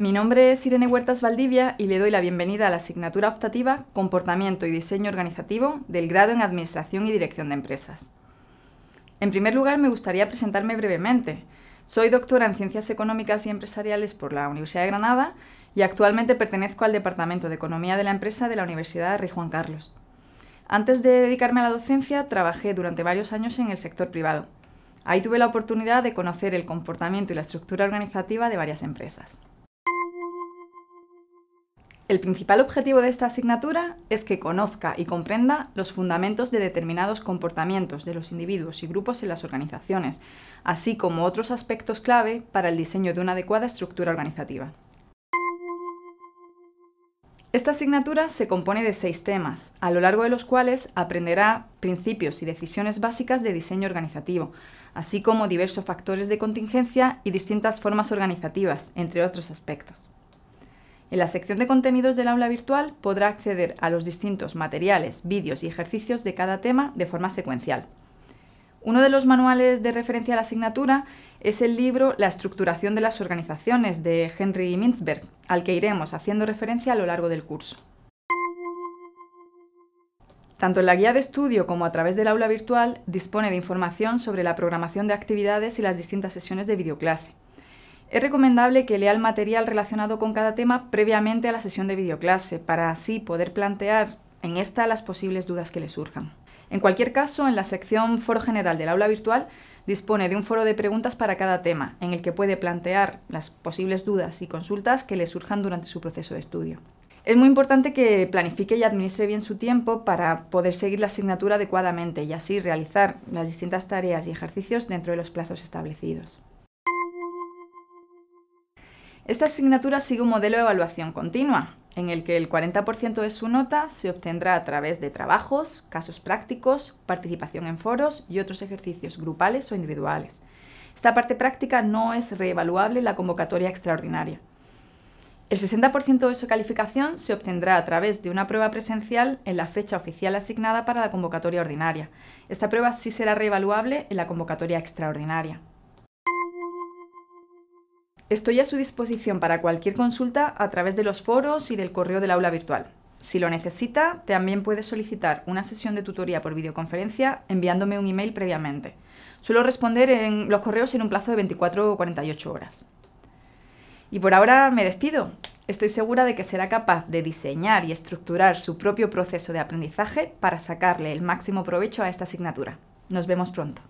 Mi nombre es Irene Huertas Valdivia y le doy la bienvenida a la asignatura optativa Comportamiento y Diseño Organizativo del grado en Administración y Dirección de Empresas. En primer lugar, me gustaría presentarme brevemente. Soy doctora en Ciencias Económicas y Empresariales por la Universidad de Granada y actualmente pertenezco al Departamento de Economía de la Empresa de la Universidad de Rey Juan Carlos. Antes de dedicarme a la docencia, trabajé durante varios años en el sector privado. Ahí tuve la oportunidad de conocer el comportamiento y la estructura organizativa de varias empresas. El principal objetivo de esta asignatura es que conozca y comprenda los fundamentos de determinados comportamientos de los individuos y grupos en las organizaciones, así como otros aspectos clave para el diseño de una adecuada estructura organizativa. Esta asignatura se compone de seis temas, a lo largo de los cuales aprenderá principios y decisiones básicas de diseño organizativo, así como diversos factores de contingencia y distintas formas organizativas, entre otros aspectos. En la sección de contenidos del aula virtual podrá acceder a los distintos materiales, vídeos y ejercicios de cada tema de forma secuencial. Uno de los manuales de referencia a la asignatura es el libro La estructuración de las organizaciones de Henry Mintzberg, al que iremos haciendo referencia a lo largo del curso. Tanto en la guía de estudio como a través del aula virtual dispone de información sobre la programación de actividades y las distintas sesiones de videoclase. Es recomendable que lea el material relacionado con cada tema previamente a la sesión de videoclase, para así poder plantear en esta las posibles dudas que le surjan. En cualquier caso, en la sección Foro General del aula virtual dispone de un foro de preguntas para cada tema, en el que puede plantear las posibles dudas y consultas que le surjan durante su proceso de estudio. Es muy importante que planifique y administre bien su tiempo para poder seguir la asignatura adecuadamente y así realizar las distintas tareas y ejercicios dentro de los plazos establecidos. Esta asignatura sigue un modelo de evaluación continua, en el que el 40% de su nota se obtendrá a través de trabajos, casos prácticos, participación en foros y otros ejercicios grupales o individuales. Esta parte práctica no es reevaluable en la convocatoria extraordinaria. El 60% de su calificación se obtendrá a través de una prueba presencial en la fecha oficial asignada para la convocatoria ordinaria. Esta prueba sí será reevaluable en la convocatoria extraordinaria. Estoy a su disposición para cualquier consulta a través de los foros y del correo del aula virtual. Si lo necesita, también puede solicitar una sesión de tutoría por videoconferencia enviándome un email previamente. Suelo responder en los correos en un plazo de 24 o 48 horas. Y por ahora me despido. Estoy segura de que será capaz de diseñar y estructurar su propio proceso de aprendizaje para sacarle el máximo provecho a esta asignatura. Nos vemos pronto.